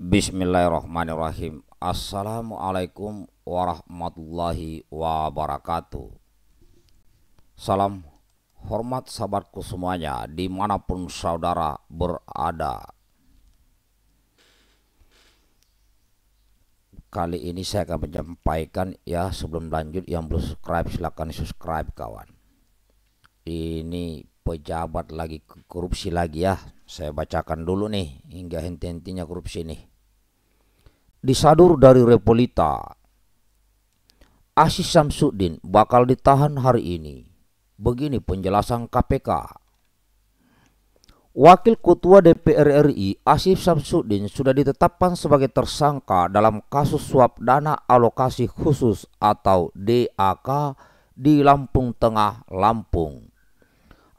Bismillahirrahmanirrahim. Assalamualaikum warahmatullahi wabarakatuh. Salam hormat sahabatku semuanya dimanapun saudara berada. Kali ini saya akan menyampaikan ya sebelum lanjut yang belum subscribe silahkan subscribe kawan. Ini pejabat lagi korupsi lagi ya. Saya bacakan dulu nih hingga henti-hentinya korupsi nih disadur dari Repolita. Asis Samsudin bakal ditahan hari ini. Begini penjelasan KPK. Wakil Ketua DPR RI Asif Samsudin sudah ditetapkan sebagai tersangka dalam kasus suap dana alokasi khusus atau DAK di Lampung Tengah, Lampung.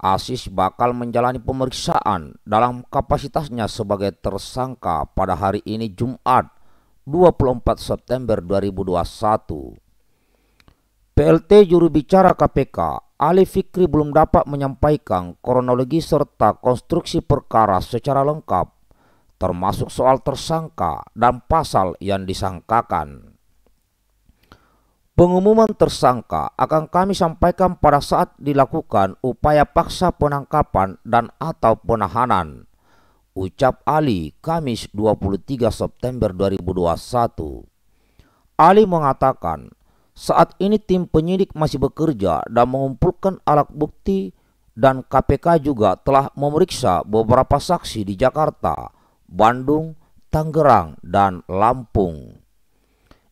Asis bakal menjalani pemeriksaan dalam kapasitasnya sebagai tersangka pada hari ini Jumat 24 September 2021. PLT juru bicara KPK Ali Fikri belum dapat menyampaikan kronologi serta konstruksi perkara secara lengkap, termasuk soal tersangka dan pasal yang disangkakan. Pengumuman tersangka akan kami sampaikan pada saat dilakukan upaya paksa penangkapan dan atau penahanan Ucap Ali, Kamis 23 September 2021. Ali mengatakan, saat ini tim penyidik masih bekerja dan mengumpulkan alat bukti dan KPK juga telah memeriksa beberapa saksi di Jakarta, Bandung, Tangerang, dan Lampung.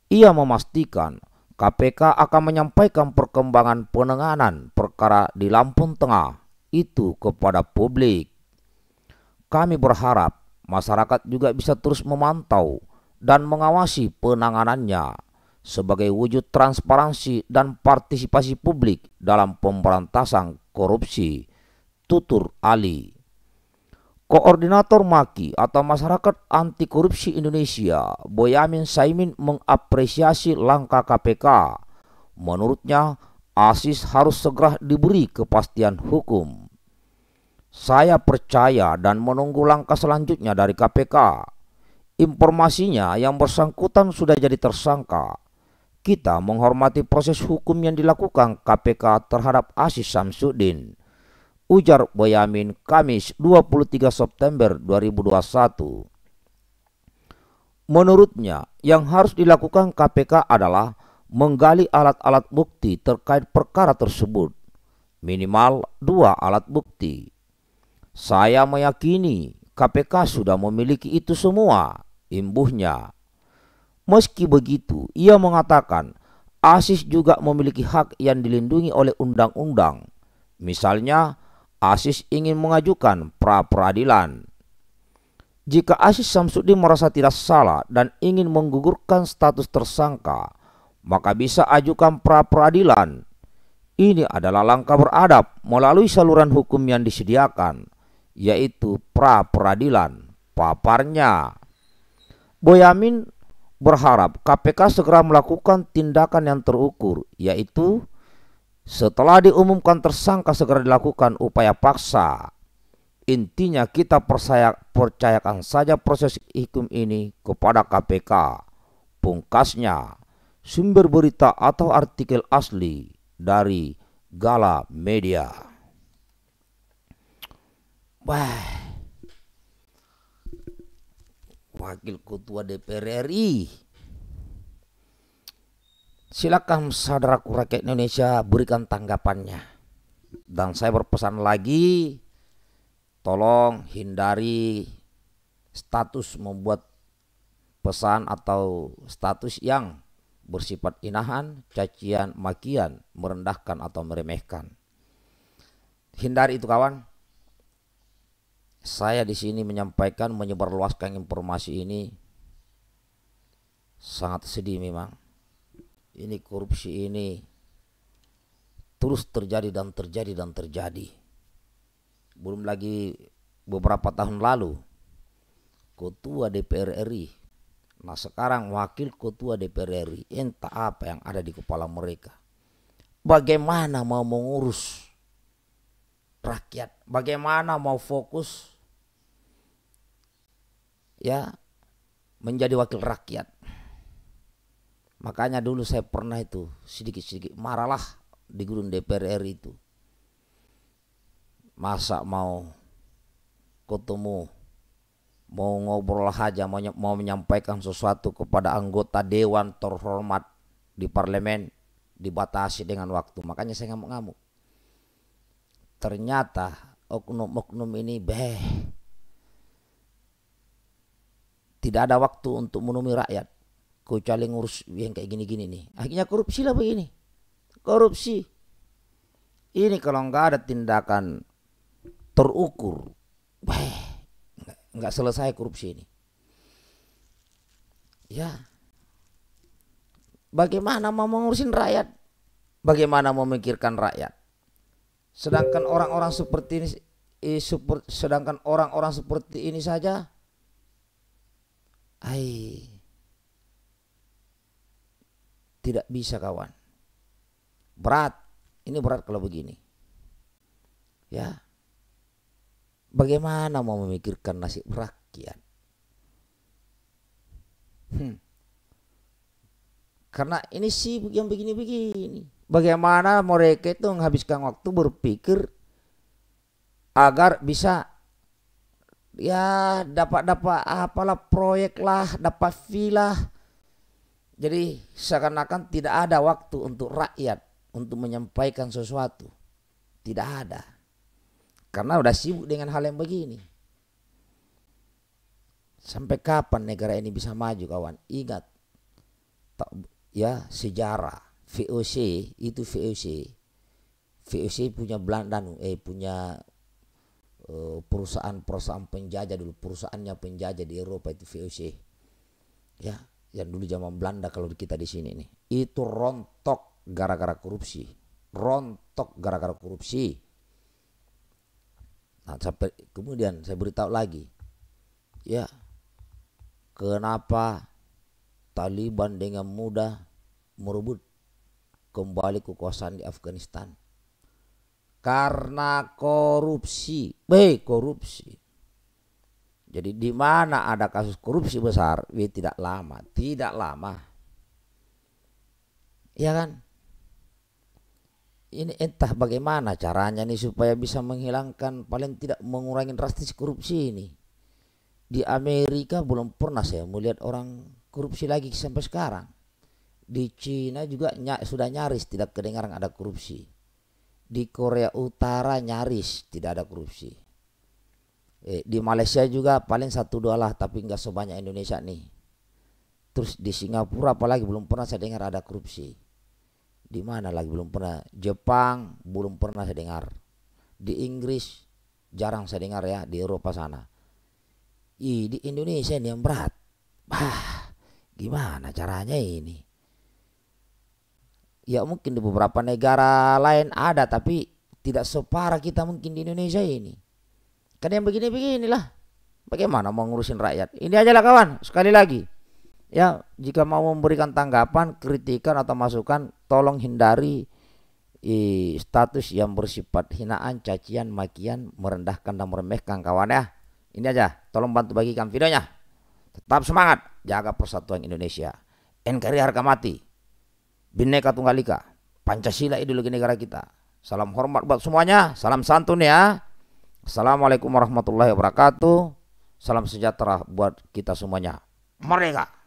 Ia memastikan KPK akan menyampaikan perkembangan penanganan perkara di Lampung Tengah itu kepada publik. Kami berharap masyarakat juga bisa terus memantau dan mengawasi penanganannya sebagai wujud transparansi dan partisipasi publik dalam pemberantasan korupsi. Tutur Ali. Koordinator MAKI atau Masyarakat Anti Korupsi Indonesia, Boyamin Saimin mengapresiasi langkah KPK. Menurutnya, Asis harus segera diberi kepastian hukum. Saya percaya dan menunggu langkah selanjutnya dari KPK. Informasinya yang bersangkutan sudah jadi tersangka. Kita menghormati proses hukum yang dilakukan KPK terhadap Asis Samsudin. Ujar Boyamin Kamis 23 September 2021. Menurutnya, yang harus dilakukan KPK adalah menggali alat-alat bukti terkait perkara tersebut. Minimal dua alat bukti saya meyakini KPK sudah memiliki itu semua, imbuhnya. Meski begitu, ia mengatakan Asis juga memiliki hak yang dilindungi oleh undang-undang. Misalnya, Asis ingin mengajukan pra-peradilan. Jika Asis Samsudin merasa tidak salah dan ingin menggugurkan status tersangka, maka bisa ajukan pra-peradilan. Ini adalah langkah beradab melalui saluran hukum yang disediakan yaitu pra peradilan paparnya. Boyamin berharap KPK segera melakukan tindakan yang terukur yaitu setelah diumumkan tersangka segera dilakukan upaya paksa. Intinya kita percaya, percayakan saja proses hukum ini kepada KPK. Pungkasnya, sumber berita atau artikel asli dari Gala Media. Wah. Wakil Ketua DPR RI. Silakan saudaraku rakyat Indonesia berikan tanggapannya. Dan saya berpesan lagi, tolong hindari status membuat pesan atau status yang bersifat inahan, cacian, makian, merendahkan atau meremehkan. Hindari itu kawan saya di sini menyampaikan menyebarluaskan informasi ini sangat sedih memang. Ini korupsi ini terus terjadi dan terjadi dan terjadi. Belum lagi beberapa tahun lalu ketua DPR RI. Nah sekarang wakil ketua DPR RI entah apa yang ada di kepala mereka. Bagaimana mau mengurus rakyat? Bagaimana mau fokus ya menjadi wakil rakyat. Makanya dulu saya pernah itu sedikit-sedikit marahlah di gurun DPR RI itu. Masa mau ketemu mau ngobrol aja mau, mau menyampaikan sesuatu kepada anggota dewan terhormat di parlemen dibatasi dengan waktu makanya saya ngamuk-ngamuk ternyata oknum-oknum ini beh tidak ada waktu untuk menemui rakyat. Kecuali ngurus yang kayak gini-gini nih. Akhirnya korupsi lah begini. Korupsi. Ini kalau nggak ada tindakan terukur. Weh, nggak selesai korupsi ini. Ya. Bagaimana mau mengurusin rakyat? Bagaimana memikirkan rakyat? Sedangkan orang-orang seperti ini eh, sedangkan orang-orang seperti ini saja Hai. Tidak bisa kawan. Berat. Ini berat kalau begini. Ya. Bagaimana mau memikirkan nasib rakyat? Hmm. Karena ini sih yang begini-begini. Bagaimana mereka itu menghabiskan waktu berpikir agar bisa ya dapat dapat apalah proyek lah dapat villa jadi seakan-akan tidak ada waktu untuk rakyat untuk menyampaikan sesuatu tidak ada karena udah sibuk dengan hal yang begini sampai kapan negara ini bisa maju kawan ingat tak, ya sejarah VOC itu VOC VOC punya Belanda eh punya Eh, perusahaan-perusahaan penjajah dulu perusahaannya penjajah di Eropa itu VOC ya yang dulu zaman Belanda kalau kita di sini nih itu rontok gara-gara korupsi rontok gara-gara korupsi nah sampai kemudian saya beritahu lagi ya kenapa Taliban dengan mudah merebut kembali kekuasaan di Afghanistan karena korupsi. Baik, korupsi. Jadi di mana ada kasus korupsi besar, W tidak lama, tidak lama. Ya kan? Ini entah bagaimana caranya nih supaya bisa menghilangkan paling tidak mengurangi drastis korupsi ini. Di Amerika belum pernah saya melihat orang korupsi lagi sampai sekarang. Di Cina juga sudah nyaris tidak kedengaran ada korupsi di Korea Utara nyaris tidak ada korupsi. Eh, di Malaysia juga paling satu dua lah tapi nggak sebanyak Indonesia nih. Terus di Singapura apalagi belum pernah saya dengar ada korupsi. Di mana lagi belum pernah. Jepang belum pernah saya dengar. Di Inggris jarang saya dengar ya di Eropa sana. Ih, di Indonesia ini yang berat. Bah, gimana caranya ini? ya mungkin di beberapa negara lain ada tapi tidak separah kita mungkin di Indonesia ini. Karena yang begini begini lah. Bagaimana mau ngurusin rakyat? Ini aja lah kawan, sekali lagi. Ya, jika mau memberikan tanggapan, kritikan atau masukan, tolong hindari i, status yang bersifat hinaan, cacian, makian, merendahkan dan meremehkan kawan ya. Ini aja, tolong bantu bagikan videonya. Tetap semangat, jaga persatuan Indonesia. NKRI harga mati. Bineka Tunggal Ika. Pancasila ideologi negara kita. Salam hormat buat semuanya, salam santun ya. Assalamualaikum warahmatullahi wabarakatuh. Salam sejahtera buat kita semuanya. Merdeka!